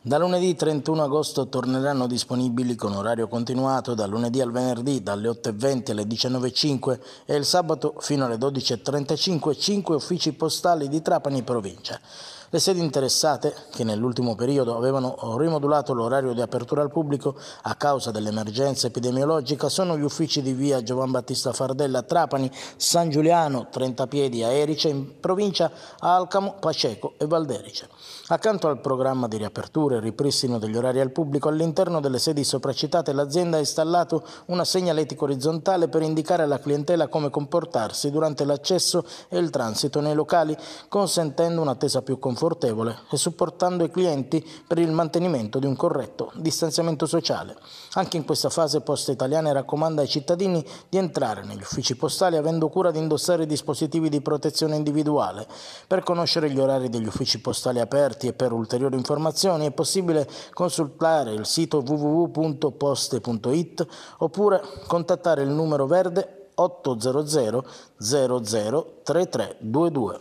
Da lunedì 31 agosto torneranno disponibili con orario continuato dal lunedì al venerdì dalle 8.20 alle 19.05 e il sabato fino alle 12.35 5 uffici postali di Trapani provincia. Le sedi interessate, che nell'ultimo periodo avevano rimodulato l'orario di apertura al pubblico a causa dell'emergenza epidemiologica, sono gli uffici di via Giovan Battista Fardella, a Trapani, San Giuliano, Trentapiedi a Erice, in provincia Alcamo, Paceco e Valderice. Accanto al programma di riapertura e ripristino degli orari al pubblico, all'interno delle sedi sopracitate l'azienda ha installato una segnaletica orizzontale per indicare alla clientela come comportarsi durante l'accesso e il transito nei locali, consentendo un'attesa più confortevole confortevole e supportando i clienti per il mantenimento di un corretto distanziamento sociale. Anche in questa fase Poste Italiane raccomanda ai cittadini di entrare negli uffici postali avendo cura di indossare dispositivi di protezione individuale. Per conoscere gli orari degli uffici postali aperti e per ulteriori informazioni è possibile consultare il sito www.poste.it oppure contattare il numero verde 800 003322.